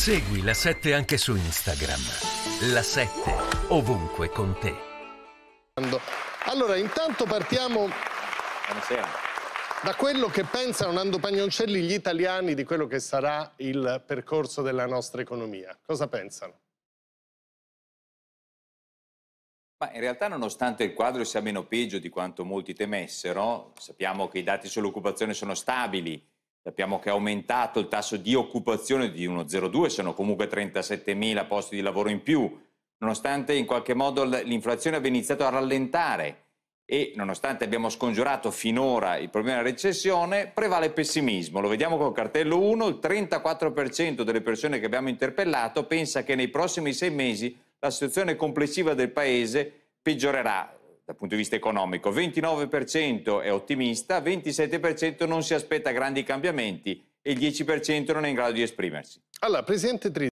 Segui la 7 anche su Instagram. La 7 ovunque con te. Allora, intanto partiamo Buonasera. da quello che pensano Nando Pagnoncelli gli italiani di quello che sarà il percorso della nostra economia. Cosa pensano? Ma in realtà nonostante il quadro sia meno peggio di quanto molti temessero, sappiamo che i dati sull'occupazione sono stabili, Sappiamo che è aumentato il tasso di occupazione di 1,02, sono comunque 37.000 posti di lavoro in più, nonostante in qualche modo l'inflazione abbia iniziato a rallentare e nonostante abbiamo scongiurato finora il problema della recessione, prevale il pessimismo. Lo vediamo col cartello 1, il 34% delle persone che abbiamo interpellato pensa che nei prossimi sei mesi la situazione complessiva del Paese peggiorerà dal punto di vista economico, 29% è ottimista, 27% non si aspetta grandi cambiamenti e il 10% non è in grado di esprimersi. Allora, Presidente Trisi,